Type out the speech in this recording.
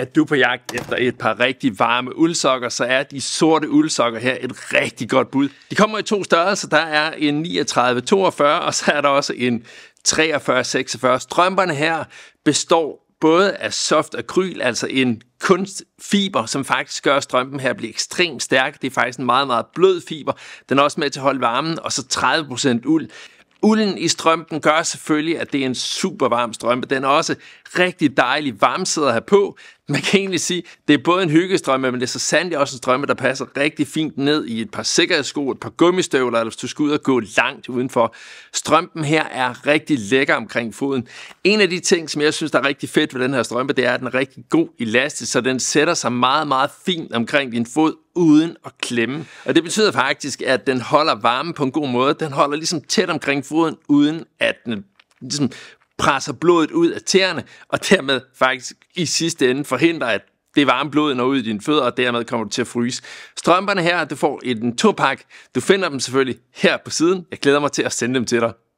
at du på jagt efter et par rigtig varme uldsokker, så er de sorte uldsokker her et rigtig godt bud. De kommer i to størrelser. Der er en 39-42, og så er der også en 43-46. Strømperne her består både af soft akryl, altså en kunstfiber, som faktisk gør, at strømpen her bliver ekstremt stærk. Det er faktisk en meget, meget blød fiber. Den er også med til at holde varmen, og så 30% uld. Ulden i strømpen gør selvfølgelig, at det er en super varm strømpe. Den er også rigtig dejlig varm at have på. Man kan egentlig sige, at det er både en hyggestrømpe, men det er så sandelig også en strømpe, der passer rigtig fint ned i et par sikkerhedssko, et par gummistøvler, eller hvis du skal ud og gå langt udenfor. Strømpen her er rigtig lækker omkring foden. En af de ting, som jeg synes, der er rigtig fedt ved den her strømpe, det er, at den er rigtig god elastisk, så den sætter sig meget, meget fint omkring din fod, uden at klemme. Og det betyder faktisk, at den holder varme på en god måde. Den holder ligesom tæt omkring foden, uden at den ligesom presser blodet ud af tæerne, og dermed faktisk i sidste ende forhindrer, at det varme blod når ud i dine fødder, og dermed kommer du til at fryse. Strømperne her, du får i en topak. Du finder dem selvfølgelig her på siden. Jeg glæder mig til at sende dem til dig.